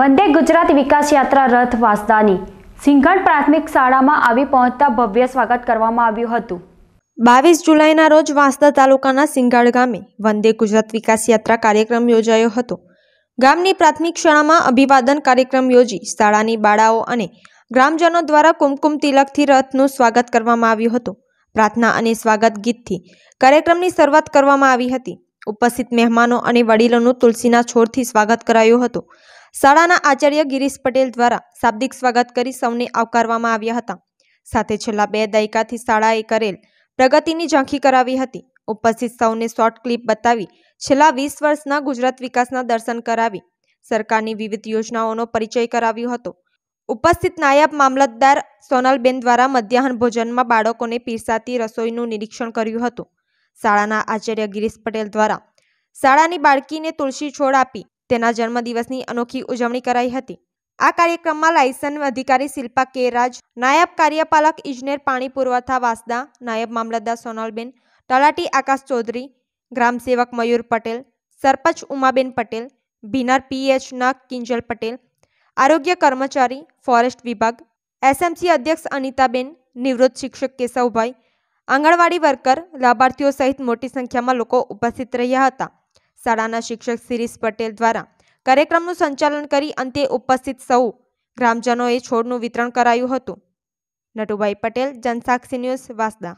વંદે ગુજરાત વિકાસ યાત્રા રથ વાસદાની સિંઘણ પ્રાથમિક શાળામાં આવી પહોંચતા ભવ્ય સ્વાગત કરવામાં આવ્યું હતું બાવીસ જુલાઈના રોજ વાંસદા તાલુકાના સિંગાડ ગામે વંદે ગુજરાત વિકાસ યાત્રા કાર્યક્રમ યોજાયો હતો ગામની પ્રાથમિક શાળામાં અભિવાદન કાર્યક્રમ યોજી શાળાની બાળાઓ અને ગ્રામજનો દ્વારા કુમકુમ તિલકથી રથનું સ્વાગત કરવામાં આવ્યું હતું પ્રાર્થના અને સ્વાગત ગીતથી કાર્યક્રમની શરૂઆત કરવામાં આવી હતી ઉપસ્થિત મહેમાનો અને વડીલોનું તુલસીના છોડથી સ્વાગત કરાયું હતું શાળાના આચાર્ય ગિરીશ પટેલ દ્વારા શાબ્દિક સ્વાગત કરી સૌને આવકારવામાં આવ્યા હતા સાથે છેલ્લા બે દાયકાથી શાળાએ કરેલ પ્રગતિની ઝાંખી કરાવી હતી ઉપસ્થિત સૌને શોર્ટ ક્લિપ બતાવી છેલ્લા વીસ વર્ષના ગુજરાત વિકાસના દર્શન કરાવી સરકારની વિવિધ યોજનાઓનો પરિચય કરાવ્યો હતો ઉપસ્થિત નાયબ મામલતદાર સોનલબેન દ્વારા મધ્યાહન ભોજનમાં બાળકોને પીરસાતી રસોઈનું નિરીક્ષણ કર્યું હતું શાળાના આચાર્ય ગિરીશ પટેલ દ્વારા શાળાની બાળકીને તુલસી છોડ આપી તેના જન્મદિવસની અનોખી ઉજવણી કરાઈ હતી આ કાર્યક્રમમાં લાયસન્સ અધિકારી શિલ્પા કે રાજ નાયબ કાર્યપાલક ઇજનેર પાણી પુરવઠા વાસદા નાયબ મામલતદાર સોનલબેન તલાટી આકાશ ચૌધરી ગ્રામસેવક મયુર પટેલ સરપંચ ઉમાબેન પટેલ બિનાર પીએચ નાગ કિંજલ પટેલ આરોગ્ય કર્મચારી ફોરેસ્ટ વિભાગ એસએમસી અધ્યક્ષ અનિતાબેન નિવૃત્ત શિક્ષક કેશવભાઈ આંગણવાડી વર્કર લાભાર્થીઓ સહિત મોટી સંખ્યામાં લોકો ઉપસ્થિત રહ્યા હતા શાળાના શિક્ષક શિરીષ પટેલ દ્વારા કાર્યક્રમનું સંચાલન કરી અંતે ઉપસ્થિત સૌ ગ્રામજનોએ છોડનું વિતરણ કરાયું હતું નટુભાઈ પટેલ જનસાક્ષી ન્યૂઝ વાસદા